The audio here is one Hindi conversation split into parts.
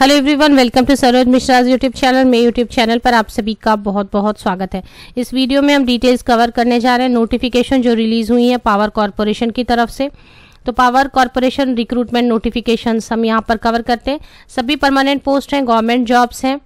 hello everyone welcome to Saroj Mishra YouTube channel मेरे यूट्यूब चैनल पर आप सभी का बहुत बहुत स्वागत है इस वीडियो में हम डिटेल्स कवर करने जा रहे हैं नोटिफिकेशन जो रिलीज हुई है पावर कॉरपोरेशन की तरफ से तो पावर कॉरपोरेशन रिक्रूटमेंट नोटिफिकेशन हम यहाँ पर कवर करते हैं सभी परमानेंट पोस्ट हैं गवर्नमेंट जॉब्स हैं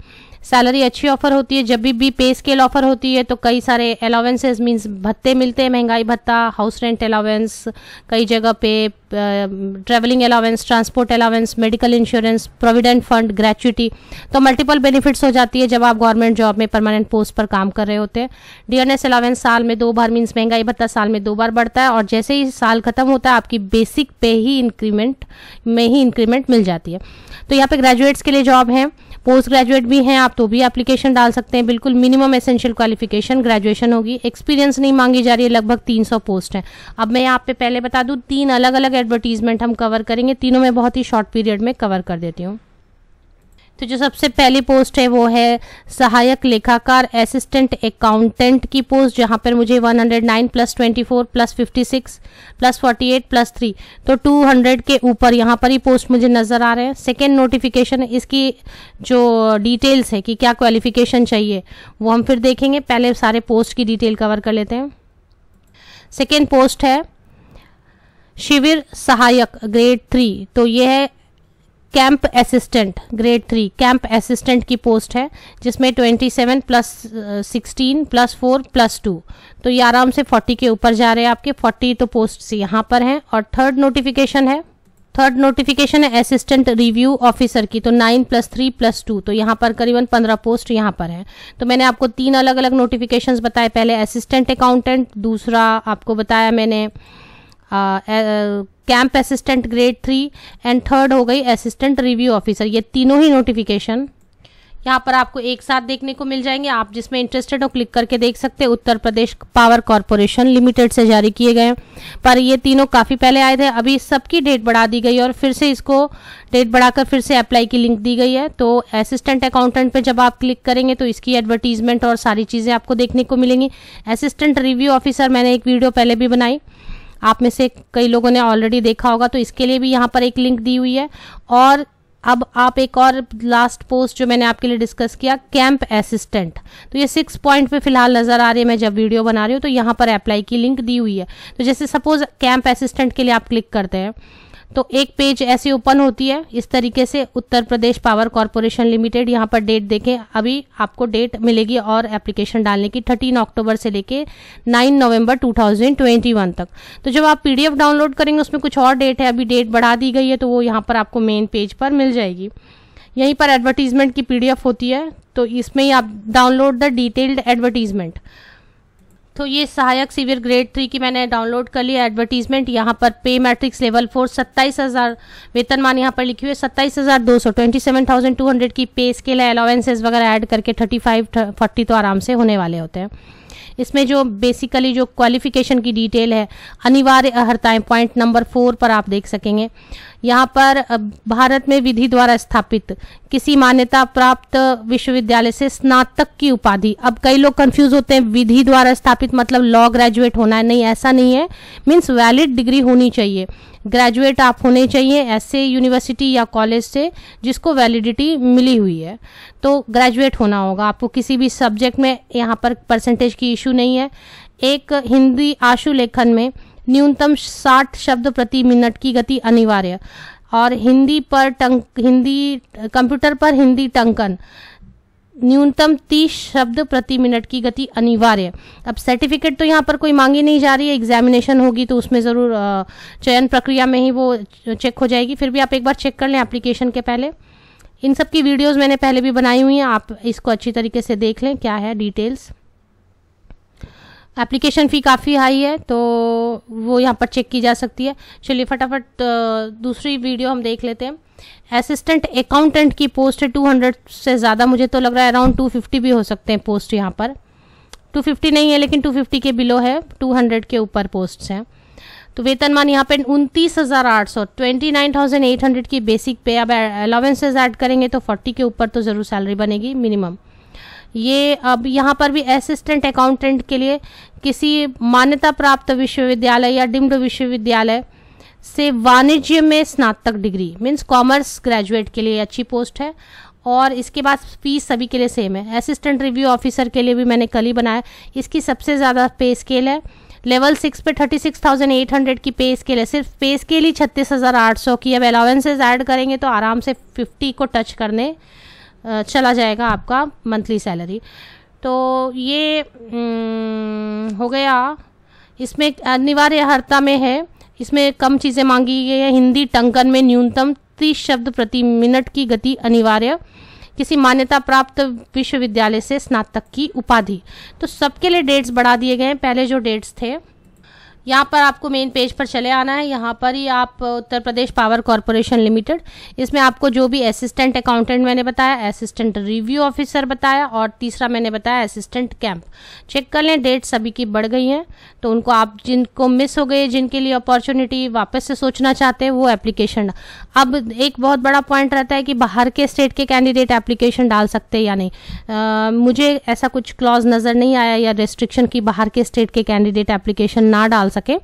सैलरी अच्छी ऑफर होती है जब भी भी पे स्केल ऑफर होती है तो कई सारे अलावेंसेज मीन्स भत्ते मिलते हैं महंगाई भत्ता हाउस रेंट अलाउेंस कई जगह पे travelling allowance transport allowance medical insurance provident fund gratuity तो मल्टीपल बेनिफिट्स हो जाती है जब आप गवर्नमेंट जॉब में परमानेंट पोस्ट पर काम कर रहे होते हैं डीएनएस अलावेंस साल में दो बार मीन्स महंगाई भत्ता साल में दो बार बढ़ता है और जैसे ही साल खत्म होता है आपकी बेसिक पे ही इंक्रीमेंट में ही इंक्रीमेंट मिल जाती है तो यहाँ पे ग्रेजुएट्स के लिए जॉब है पोस्ट ग्रेजुएट भी हैं आप तो भी एप्लीकेशन डाल सकते हैं बिल्कुल मिनिमम एसेंशियल क्वालिफिकेशन ग्रेजुएशन होगी एक्सपीरियंस नहीं मांगी जा रही है लगभग 300 पोस्ट हैं अब मैं यहाँ पे पहले बता दूँ तीन अलग अलग एडवर्टीजमेंट हम कवर करेंगे तीनों में बहुत ही शॉर्ट पीरियड में कवर कर देती हूँ तो जो सबसे पहली पोस्ट है वो है सहायक लेखाकार असिस्टेंट अकाउंटेंट की पोस्ट जहाँ पर मुझे 109 plus four plus six plus eight plus three तो 200 के ऊपर यहाँ पर ही पोस्ट मुझे नज़र आ रहे हैं सेकेंड नोटिफिकेशन इसकी जो डिटेल्स है कि क्या क्वालिफिकेशन चाहिए वो हम फिर देखेंगे पहले सारे पोस्ट की डिटेल कवर कर लेते हैं सेकेंड पोस्ट है शिविर सहायक ग्रेड थ्री तो ये है camp assistant grade three camp assistant की पोस्ट है जिसमें twenty seven plus sixteen plus four plus two तो ये आराम से फोर्टी के ऊपर जा रहे हैं आपके फोर्टी तो पोस्ट यहाँ पर हैं और थर्ड नोटिफिकेशन है थर्ड नोटिफिकेशन है असिस्टेंट रिव्यू ऑफिसर की तो nine plus three plus two तो यहाँ पर करीबन पंद्रह पोस्ट यहाँ पर है तो मैंने आपको तीन अलग अलग नोटिफिकेशन बताए पहले असिस्टेंट अकाउंटेंट दूसरा आपको बताया मैंने camp assistant grade three and third हो गई असिस्टेंट रिव्यू ऑफिसर ये तीनों ही नोटिफिकेशन यहाँ पर आपको एक साथ देखने को मिल जाएंगे आप जिसमें इंटरेस्टेड हो क्लिक करके देख सकते हैं Uttar Pradesh power corporation limited से जारी किए गए पर ये तीनों काफ़ी पहले आए थे अभी सबकी डेट बढ़ा दी गई और फिर से इसको डेट बढ़ाकर फिर से अप्लाई की लिंक दी गई है तो असिस्टेंट अकाउंटेंट पे जब आप क्लिक करेंगे तो इसकी एडवर्टीजमेंट और सारी चीज़ें आपको देखने को मिलेंगी असिस्टेंट रिव्यू ऑफिसर मैंने एक वीडियो पहले भी बनाई आप में से कई लोगों ने ऑलरेडी देखा होगा तो इसके लिए भी यहाँ पर एक लिंक दी हुई है और अब आप एक और लास्ट पोस्ट जो मैंने आपके लिए डिस्कस किया कैंप असिस्टेंट तो ये सिक्स पॉइंट पे फिलहाल नज़र आ रही है मैं जब वीडियो बना रही हूँ तो यहाँ पर अप्लाई की लिंक दी हुई है तो जैसे सपोज कैंप असिस्टेंट के लिए आप क्लिक करते हैं तो एक पेज ऐसे ओपन होती है इस तरीके से Uttar Pradesh power corporation limited यहाँ पर डेट देखें अभी आपको डेट मिलेगी और एप्लीकेशन डालने की 13 अक्टूबर से लेके 9 नवंबर 2021 तक तो जब आप पीडीएफ डाउनलोड करेंगे उसमें कुछ और डेट है अभी डेट बढ़ा दी गई है तो वो यहाँ पर आपको मेन पेज पर मिल जाएगी यहीं पर एडवर्टीजमेंट की पीडीएफ होती है तो इसमें ही आप डाउनलोड द डिटेल्ड एडवर्टीजमेंट तो ये सहायक सीवियर ग्रेड थ्री की मैंने डाउनलोड कर लिया एडवर्टीजमेंट यहाँ पर पे मैट्रिक्स लेवल फोर सत्ताईस हज़ार वेतनमान यहाँ पर लिखी हुई है सत्ताईस हज़ार दो सौ twenty seven thousand two hundred की पे स्केल है अलाउेंसेज वगैरह ऐड करके थर्टी फाइव फोर्टी तो आराम से होने वाले होते हैं इसमें जो बेसिकली जो क्वालिफिकेशन की डिटेल है अनिवार्य अहर्ताएं पॉइंट नंबर फोर पर आप देख सकेंगे यहाँ पर भारत में विधि द्वारा स्थापित किसी मान्यता प्राप्त विश्वविद्यालय से स्नातक की उपाधि अब कई लोग कंफ्यूज होते हैं विधि द्वारा स्थापित मतलब लॉ ग्रेजुएट होना है नहीं ऐसा नहीं है मीन्स वैलिड डिग्री होनी चाहिए ग्रेजुएट आप होने चाहिए ऐसे यूनिवर्सिटी या कॉलेज से जिसको वैलिडिटी मिली हुई है तो ग्रेजुएट होना होगा आपको किसी भी सब्जेक्ट में यहाँ पर परसेंटेज की इशू नहीं है एक हिंदी आशु लेखन में न्यूनतम 60 शब्द प्रति मिनट की गति अनिवार्य और हिंदी पर टंक हिंदी कंप्यूटर पर हिंदी टंकन न्यूनतम तीस शब्द प्रति मिनट की गति अनिवार्य अब सर्टिफिकेट तो यहाँ पर कोई मांगी नहीं जा रही है एग्जामिनेशन होगी तो उसमें ज़रूर चयन प्रक्रिया में ही वो चेक हो जाएगी फिर भी आप एक बार चेक कर लें एप्लीकेशन के पहले इन सब की वीडियोस मैंने पहले भी बनाई हुई हैं आप इसको अच्छी तरीके से देख लें क्या है डिटेल्स एप्लीकेशन फ़ी काफ़ी हाई है तो वो यहाँ पर चेक की जा सकती है चलिए फटाफट दूसरी वीडियो हम देख लेते हैं असिस्टेंट अकाउंटेंट की पोस्ट है 200 से ज़्यादा मुझे तो लग रहा है अराउंड 250 भी हो सकते हैं पोस्ट यहाँ पर 250 नहीं है लेकिन 250 के बिलो है 200 के ऊपर पोस्ट्स हैं तो वेतनमान यहाँ पर उनतीस हज़ार आठ सौ twenty nine thousand eight hundred की बेसिक पे अब अलावेंसेज ऐड करेंगे तो फोर्टी के ऊपर तो ज़रूर सैलरी बनेगी मिनिमम ये अब यहाँ पर भी असिस्टेंट अकाउंटेंट के लिए किसी मान्यता प्राप्त विश्वविद्यालय या डिम्ड विश्वविद्यालय से वाणिज्य में स्नातक डिग्री मीन्स कॉमर्स ग्रेजुएट के लिए अच्छी पोस्ट है और इसके बाद फीस सभी के लिए सेम है असिस्टेंट रिव्यू ऑफिसर के लिए भी मैंने कल ही बनाया इसकी सबसे ज़्यादा पे स्केल है level six pay thirty six thousand eight hundred की पे स्केल है सिर्फ पे स्केल ही छत्तीस हज़ार आठ सौ की अब अलाउेंसेज ऐड करेंगे तो आराम से फिफ्टी को टच करने चला जाएगा आपका मंथली सैलरी तो ये हो गया इसमें अनिवार्य हर्ता में है इसमें कम चीज़ें मांगी गई है हिंदी टंकन में न्यूनतम तीस शब्द प्रति मिनट की गति अनिवार्य किसी मान्यता प्राप्त विश्वविद्यालय से स्नातक की उपाधि तो सबके लिए डेट्स बढ़ा दिए गए हैं पहले जो डेट्स थे यहाँ पर आपको मेन पेज पर चले आना है यहाँ पर ही आप Uttar Pradesh power corporation limited इसमें आपको जो भी असिस्टेंट अकाउंटेंट मैंने बताया असिस्टेंट रिव्यू ऑफिसर बताया और तीसरा मैंने बताया असिस्टेंट कैंप चेक कर लें डेट सभी की बढ़ गई हैं तो उनको आप जिनको मिस हो गए जिनके लिए अपॉर्चुनिटी वापस से सोचना चाहते हैं वो एप्लीकेशन अब एक बहुत बड़ा पॉइंट रहता है कि बाहर के स्टेट के कैंडिडेट एप्लीकेशन डाल सकते हैं या नहीं मुझे ऐसा कुछ क्लॉज नज़र नहीं आया या रेस्ट्रिक्शन कि बाहर के स्टेट के कैंडिडेट एप्लीकेशन ना डाल सकें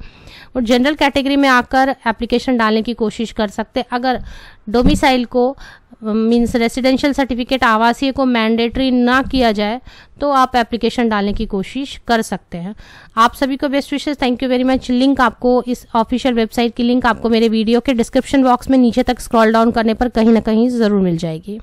और जनरल कैटेगरी में आकर एप्लीकेशन डालने की कोशिश कर सकते अगर डोमिसाइल को मीन्स रेसिडेंशियल सर्टिफिकेट आवासीय को मैंडेटरी ना किया जाए तो आप एप्लीकेशन डालने की कोशिश कर सकते हैं आप सभी को बेस्ट विशेष thank you very much link आपको इस ऑफिशियल वेबसाइट की लिंक आपको मेरे वीडियो के डिस्क्रिप्शन बॉक्स में नीचे तक स्क्रॉल डाउन करने पर कहीं ना कहीं ज़रूर मिल जाएगी